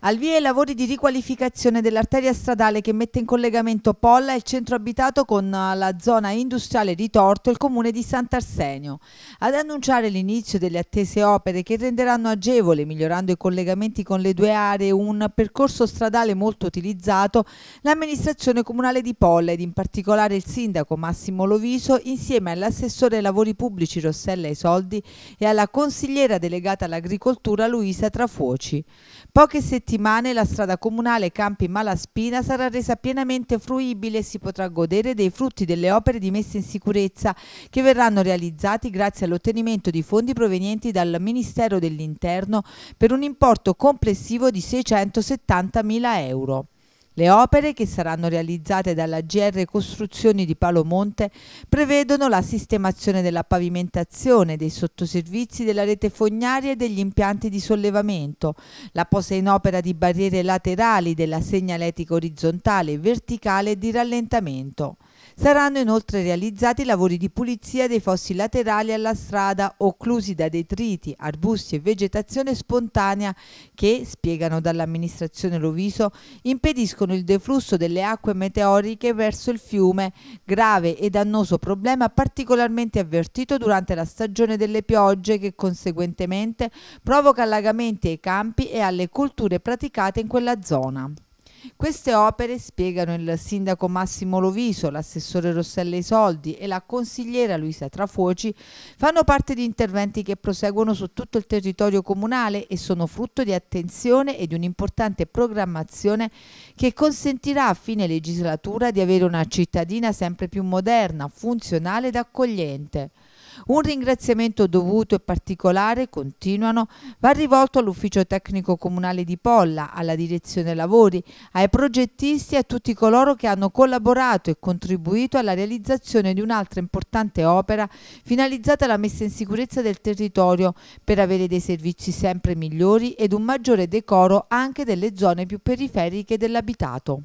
Al via i lavori di riqualificazione dell'arteria stradale che mette in collegamento Polla e il centro abitato con eh, la zona industriale di Torto e il comune di Sant'Arsenio. Ad annunciare l'inizio delle attese opere che renderanno agevole, migliorando i collegamenti con le due aree, un percorso stradale molto utilizzato, l'amministrazione comunale di Polla ed in particolare il sindaco Massimo Loviso insieme all'assessore ai lavori pubblici Rossella Isoldi e alla consigliera delegata all'agricoltura Luisa Trafuoci. Poche settimane settimane la strada comunale Campi Malaspina sarà resa pienamente fruibile e si potrà godere dei frutti delle opere di messa in sicurezza che verranno realizzati grazie all'ottenimento di fondi provenienti dal Ministero dell'Interno per un importo complessivo di 670 mila euro. Le opere che saranno realizzate dalla GR Costruzioni di Palomonte prevedono la sistemazione della pavimentazione, dei sottoservizi della rete fognaria e degli impianti di sollevamento, la posa in opera di barriere laterali della segnaletica orizzontale e verticale e di rallentamento. Saranno inoltre realizzati lavori di pulizia dei fossi laterali alla strada occlusi da detriti, arbusti e vegetazione spontanea che, spiegano dall'amministrazione Roviso, impediscono impediscono il deflusso delle acque meteoriche verso il fiume, grave e dannoso problema particolarmente avvertito durante la stagione delle piogge che conseguentemente provoca allagamenti ai campi e alle colture praticate in quella zona. Queste opere, spiegano il sindaco Massimo Loviso, l'assessore Rossella Isoldi e la consigliera Luisa Trafuoci, fanno parte di interventi che proseguono su tutto il territorio comunale e sono frutto di attenzione e di un'importante programmazione che consentirà a fine legislatura di avere una cittadina sempre più moderna, funzionale ed accogliente. Un ringraziamento dovuto e particolare, continuano, va rivolto all'ufficio tecnico comunale di Polla, alla direzione lavori, ai progettisti e a tutti coloro che hanno collaborato e contribuito alla realizzazione di un'altra importante opera finalizzata alla messa in sicurezza del territorio per avere dei servizi sempre migliori ed un maggiore decoro anche delle zone più periferiche dell'abitato.